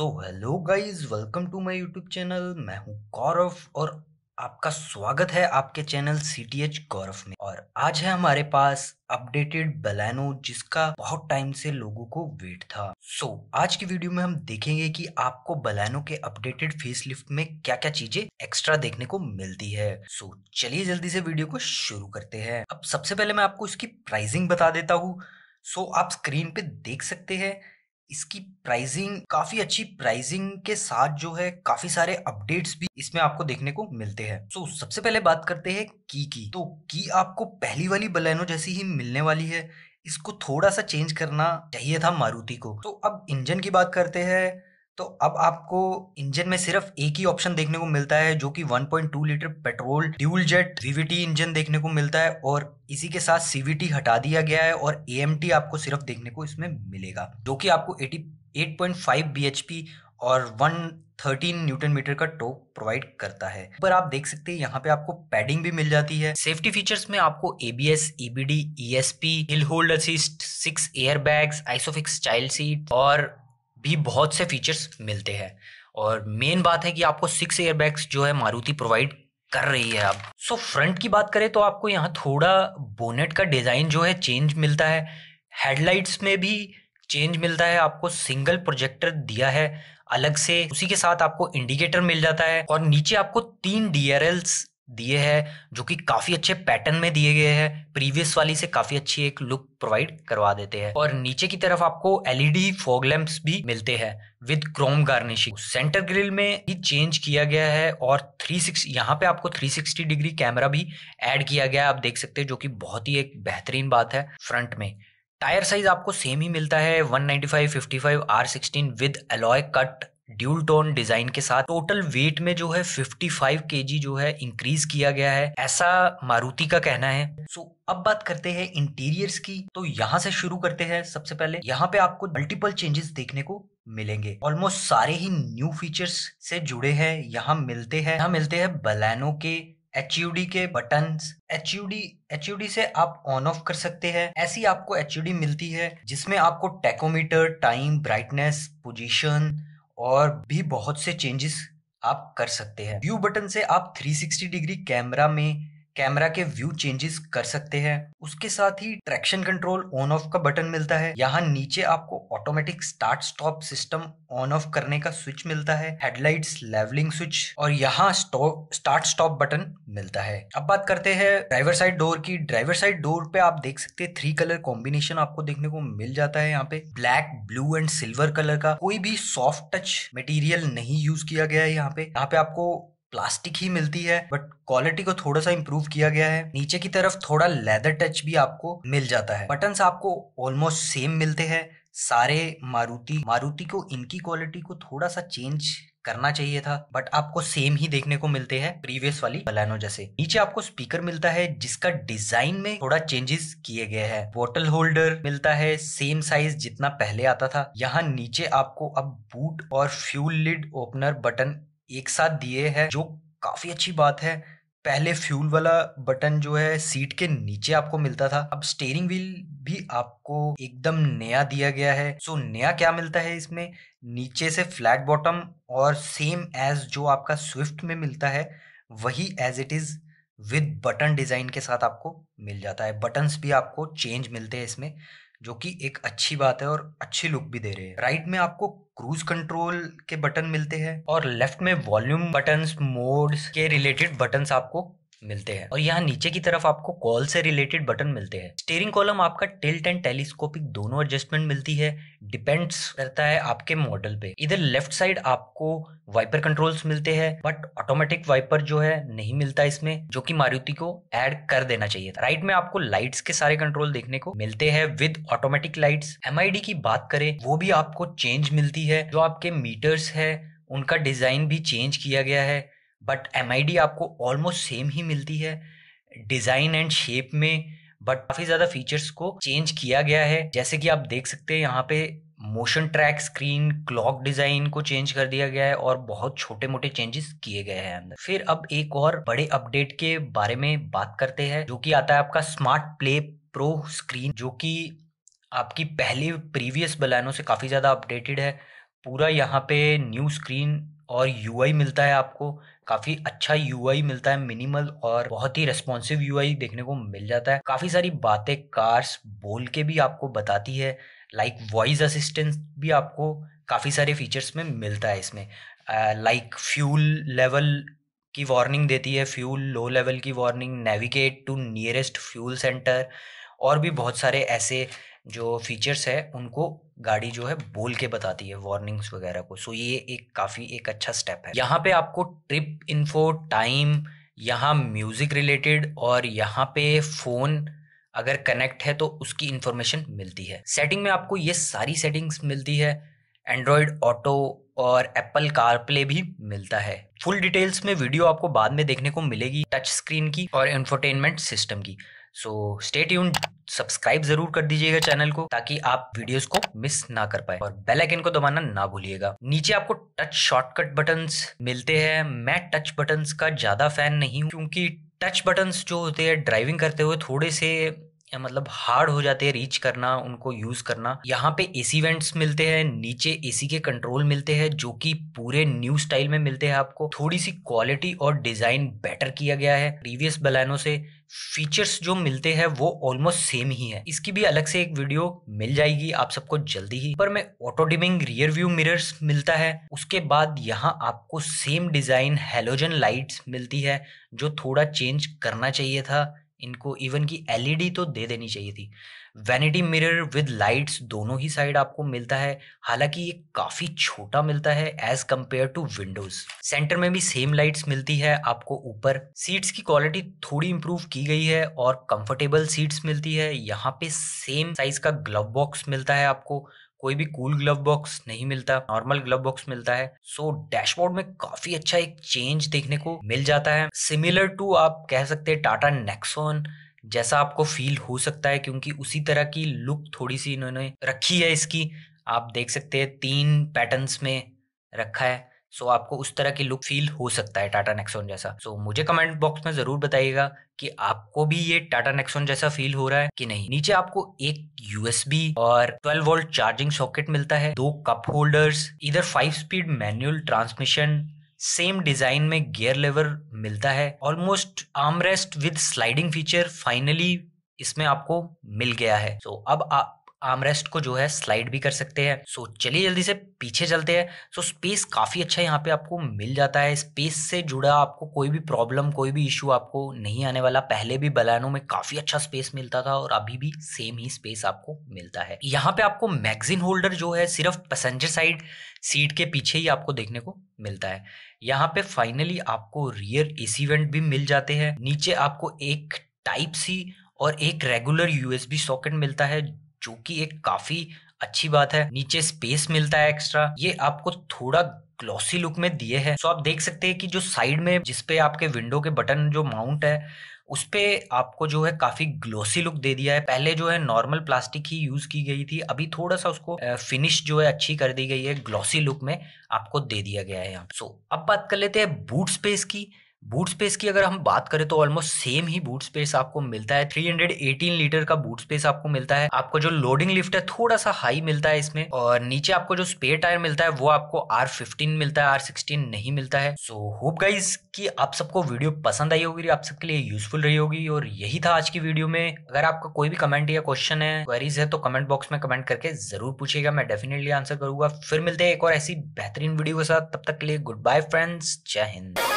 so hello guys welcome to my YouTube channel मैं हूं गौरव और आपका स्वागत है आपके channel C T H Gaurav में और आज है हमारे पास अपडेटेड बलैनो जिसका बहुत टाइम से लोगों को वेट था सो so, आज की वीडियो में हम देखेंगे कि आपको बलैनो के अपडेटेड फेसलिफ्ट में क्या क्या चीजें एक्स्ट्रा देखने को मिलती है सो so, चलिए जल्दी से वीडियो को शुरू करते हैं अब सबसे पहले मैं आपको इसकी प्राइसिंग बता देता हूँ सो so, आप स्क्रीन पे देख सकते हैं इसकी प्राइसिंग काफी अच्छी प्राइसिंग के साथ जो है काफी सारे अपडेट्स भी इसमें आपको देखने को मिलते हैं सो so, सबसे पहले बात करते हैं की की तो की आपको पहली वाली बलैनो जैसी ही मिलने वाली है इसको थोड़ा सा चेंज करना चाहिए था मारुति को तो अब इंजन की बात करते हैं तो अब आपको इंजन में सिर्फ एक ही ऑप्शन देखने को मिलता है जो कि 1.2 litre petrol dual jet VVT engine देखने को मिलता है और इसी के साथ सीवीटी हटा दिया गया है और एएमटी आपको सिर्फ देखने को इसमें मिलेगा जो कि आपको 88.5 बीएचपी और 113 न्यूटन मीटर का टोक प्रोवाइड करता है पर आप देख सकते हैं यहाँ पे आपको पैडिंग भी मिल जाती है सेफ्टी फीचर्स में आपको ABS EBD ESP hill hold assist six air bags isofix child seat और भी बहुत से फीचर्स मिलते हैं और मेन बात है कि आपको सिक्स एयरबैग्स जो है मारुति प्रोवाइड कर रही है अब सो फ्रंट की बात करें तो आपको यहाँ थोड़ा बोनेट का डिज़ाइन जो है चेंज मिलता है हेडलाइट्स में भी चेंज मिलता है आपको सिंगल प्रोजेक्टर दिया है अलग से उसी के साथ आपको इंडिकेटर मिल जाता है और नीचे आपको तीन डी दिए हैं जो कि काफ़ी अच्छे पैटर्न में दिए गए हैं प्रीवियस वाली से काफ़ी अच्छी एक लुक प्रोवाइड करवा देते हैं और नीचे की तरफ आपको एलईडी फॉग लैंप्स भी मिलते हैं with chrome garnishing centre grille में भी चेंज किया गया है और सिक्स यहाँ पे आपको 360 डिग्री कैमरा भी ऐड किया गया है आप देख सकते हैं जो कि बहुत ही एक बेहतरीन बात है फ्रंट में टायर साइज आपको सेम ही मिलता है 195 55 R16 with alloy cut dual tone design के साथ टोटल वेट में जो है 55 जी जो है इंक्रीज किया गया है ऐसा मारुति का कहना है सो so, अब बात करते हैं इंटीरियर्स की तो यहाँ से शुरू करते हैं सबसे पहले यहाँ पे आपको मल्टीपल चेंजेस देखने को मिलेंगे ऑलमोस्ट सारे ही न्यू फीचर्स से जुड़े हैं यहाँ मिलते हैं यहाँ मिलते हैं बलैनो के एच के बटन एच एच से आप ऑन ऑफ कर सकते हैं ऐसी आपको एच मिलती है जिसमें आपको टेकोमीटर टाइम ब्राइटनेस पोजिशन और भी बहुत से चेंजेस आप कर सकते हैं व्यू बटन से आप 360 डिग्री कैमरा में कैमरा के व्यू चेंजेस कर सकते हैं उसके साथ ही ट्रैक्शन कंट्रोल ऑन ऑफ का बटन मिलता है यहाँ नीचे आपको automatic start stop system on off करने का स्विच मिलता है हेडलाइट्स लेवलिंग स्विच और यहाँ स्टार्ट स्टॉप बटन मिलता है अब बात करते हैं ड्राइवर साइड डोर की ड्राइवर साइड डोर पे आप देख सकते हैं थ्री कलर कॉम्बिनेशन आपको देखने को मिल जाता है यहाँ पे black blue and silver colour का कोई भी सॉफ्ट टच मटेरियल नहीं यूज किया गया है यहाँ पे यहाँ पे आपको प्लास्टिक ही मिलती है बट क्वालिटी को थोड़ा सा इम्प्रूव किया गया है नीचे की तरफ थोड़ा लेदर टच भी आपको मिल जाता है बटन आपको ऑलमोस्ट सेम मिलते हैं सारे मारुति मारुति को इनकी क्वालिटी को थोड़ा सा चेंज करना चाहिए था बट आपको सेम ही देखने को मिलते हैं प्रीवियस वाली बलैनो जैसे नीचे आपको स्पीकर मिलता है जिसका डिजाइन में थोड़ा चेंजेस किए गए हैं बोतल होल्डर मिलता है सेम साइज जितना पहले आता था यहाँ नीचे आपको अब बूट और फ्यूल लिड ओपनर बटन एक साथ दिए हैं जो काफ़ी अच्छी बात है पहले फ्यूल वाला बटन जो है सीट के नीचे आपको मिलता था अब स्टेयरिंग व्हील भी आपको एकदम नया दिया गया है सो नया क्या मिलता है इसमें नीचे से फ्लैट बॉटम और सेम एज जो आपका स्विफ्ट में मिलता है वही as it is with button design के साथ आपको मिल जाता है बटन्स भी आपको चेंज मिलते हैं इसमें जो कि एक अच्छी बात है और अच्छी लुक भी दे रहे हैं राइट में आपको क्रूज कंट्रोल के बटन मिलते हैं और लेफ्ट में वॉल्यूम बटन मोड्स के रिलेटेड बटन आपको मिलते हैं और यहाँ नीचे की तरफ आपको कॉल से रिलेटेड बटन मिलते हैं स्टीयरिंग कॉलम आपका टिल्ट एंड टेलीस्कोपिक दोनों एडजस्टमेंट मिलती है डिपेंड्स करता है आपके मॉडल पे इधर लेफ्ट साइड आपको वाइपर कंट्रोल्स मिलते हैं बट ऑटोमेटिक वाइपर जो है नहीं मिलता इसमें जो कि मारुति को ऐड कर देना चाहिए था राइट में आपको लाइट्स के सारे कंट्रोल देखने को मिलते हैं विद ऑटोमेटिक लाइट्स एम की बात करें वो भी आपको चेंज मिलती है जो आपके मीटर्स है उनका डिजाइन भी चेंज किया गया है बट एम आपको ऑलमोस्ट सेम ही मिलती है डिज़ाइन एंड शेप में बट काफ़ी ज़्यादा फीचर्स को चेंज किया गया है जैसे कि आप देख सकते हैं यहाँ पे motion track screen clock design को चेंज कर दिया गया है और बहुत छोटे मोटे चेंजेस किए गए हैं अंदर फिर अब एक और बड़े अपडेट के बारे में बात करते हैं जो कि आता है आपका स्मार्ट प्ले प्रो स्क्रीन जो कि आपकी पहले प्रीवियस बलैनो से काफ़ी ज़्यादा अपडेटेड है पूरा यहाँ पे न्यू स्क्रीन और यूआई मिलता है आपको काफी अच्छा यू मिलता है मिनिमल और बहुत ही रेस्पॉन्सिव यू देखने को मिल जाता है काफी सारी बातें कार्स बोल के भी आपको बताती है लाइक वॉइस असिस्टेंस भी आपको काफ़ी सारे फीचर्स में मिलता है इसमें लाइक फ्यूल लेवल की वार्निंग देती है फ्यूल लो लेवल की warning navigate to nearest fuel centre और भी बहुत सारे ऐसे जो फीचर्स है उनको गाड़ी जो है बोल के बताती है वार्निंग्स वगैरह को सो ये एक काफ़ी एक अच्छा स्टेप है यहाँ पे आपको ट्रिप इन्फो टाइम यहाँ म्यूज़िक रिलेटेड और यहाँ पे फ़ोन अगर कनेक्ट है तो उसकी इन्फॉर्मेशन मिलती है सेटिंग में आपको ये सारी सेटिंग्स मिलती है एंड्रॉयड ऑटो और एप्पल कारप्ले भी मिलता है फुल डिटेल्स में वीडियो आपको बाद में देखने को मिलेगी टच स्क्रीन की और इंफोटेनमेंट सिस्टम की सो स्टे ट्यून सब्सक्राइब जरूर कर दीजिएगा चैनल को ताकि आप वीडियोस को मिस ना कर पाए और बेल आइकन को दबाना ना भूलिएगा नीचे आपको टच शॉर्टकट बटन्स मिलते हैं मैं टच बटन्स का ज्यादा फैन नहीं हूँ क्योंकि टच बटन्स जो होते हैं ड्राइविंग करते हुए थोड़े से मतलब हार्ड हो जाते हैं रीच करना उनको यूज़ करना यहाँ पे एसी वेंट्स मिलते हैं नीचे एसी के कंट्रोल मिलते हैं जो कि पूरे न्यू स्टाइल में मिलते हैं आपको थोड़ी सी क्वालिटी और डिज़ाइन बेटर किया गया है प्रीवियस बलानों से फीचर्स जो मिलते हैं वो ऑलमोस्ट सेम ही है इसकी भी अलग से एक वीडियो मिल जाएगी आप सबको जल्दी ही पर में auto dimming rear view mirrors मिलता है उसके बाद यहाँ आपको सेम डिज़ाइन हेलोजन लाइट्स मिलती है जो थोड़ा चेंज करना चाहिए था इनको इवन की एलईडी e तो दे देनी चाहिए थी वैनिटी मिरर विद लाइट्स दोनों ही साइड आपको मिलता है हालांकि ये काफ़ी छोटा मिलता है as compare to windows centre में भी सेम लाइट्स मिलती है आपको ऊपर सीट्स की क्वालिटी थोड़ी इंप्रूव की गई है और कंफर्टेबल सीट्स मिलती है यहाँ पे सेम साइज का ग्लव बॉक्स मिलता है आपको कोई भी कूल ग्लव बॉक्स नहीं मिलता नॉर्मल ग्लव बॉक्स मिलता है सो so, डैशबोर्ड में काफी अच्छा एक चेंज देखने को मिल जाता है सिमिलर टू आप कह सकते हैं टाटा नेक्सोन जैसा आपको फील हो सकता है क्योंकि उसी तरह की लुक थोड़ी सी इन्होंने रखी है इसकी आप देख सकते हैं तीन पैटर्न्स में रखा है सो so, आपको उस तरह की लुक फील हो सकता है टाटा नेक्सोन जैसा सो so, मुझे कमेंट बॉक्स में जरूर बताइएगा कि आपको भी ये टाटा नेक्सोन जैसा फील हो रहा है कि नहीं नीचे आपको एक यूएसबी और 12 वोल्ट चार्जिंग सॉकेट मिलता है दो कप होल्डर्स इधर five speed manual transmission same design में गियर लेवर मिलता है almost armrest with sliding feature finally इसमें आपको मिल गया है सो so, अब आ, आर्मरेस्ट को जो है स्लाइड भी कर सकते हैं सो चलिए जल्दी से पीछे चलते हैं सो स्पेस काफ़ी अच्छा यहाँ पे आपको मिल जाता है स्पेस से जुड़ा आपको कोई भी प्रॉब्लम कोई भी इश्यू आपको नहीं आने वाला पहले भी बलानो में काफ़ी अच्छा स्पेस मिलता था और अभी भी सेम ही स्पेस आपको मिलता है यहाँ पे आपको मैगजीन होल्डर जो है सिर्फ पैसेंजर साइड सीट के पीछे ही आपको देखने को मिलता है यहाँ पे फाइनली आपको रियर एसी वेंट भी मिल जाते हैं नीचे आपको एक टाइप सी और एक रेगुलर यूएसबी सॉकेट मिलता है जो कि एक काफी अच्छी बात है नीचे स्पेस मिलता है एक्स्ट्रा ये आपको थोड़ा ग्लॉसी लुक में दिए हैं सो आप देख सकते हैं कि जो साइड में जिसपे आपके विंडो के बटन जो माउंट है उस पर आपको जो है काफ़ी ग्लोसी लुक दे दिया है पहले जो है नॉर्मल प्लास्टिक ही यूज़ की गई थी अभी थोड़ा सा उसको फिनिश जो है अच्छी कर दी गई है ग्लोसी लुक में आपको दे दिया गया है यहाँ सो so, अब बात कर लेते हैं बूट स्पेस की बूट स्पेस की अगर हम बात करें तो ऑलमोस्ट सेम ही बूट स्पेस आपको मिलता है 318 लीटर का बूट स्पेस आपको मिलता है आपको जो लोडिंग लिफ्ट है थोड़ा सा हाई मिलता है इसमें और नीचे आपको जो स्पेयर टायर मिलता है वो आपको R15 मिलता है R16 नहीं मिलता है सो होप गाइज कि आप सबको वीडियो पसंद आई होगी आप सबके लिए यूजफुल रही होगी और यही था आज की वीडियो में अगर आपका कोई भी कमेंट या क्वेश्चन है क्वेरीज है तो कमेंट बॉक्स में कमेंट करके जरूर पूछेगा मैं डेफिनेटली आंसर करूंगा फिर मिलते हैं एक और ऐसी बेहतरीन वीडियो के साथ तब तक के लिए गुड बाय फ्रेंड्स जय हिंद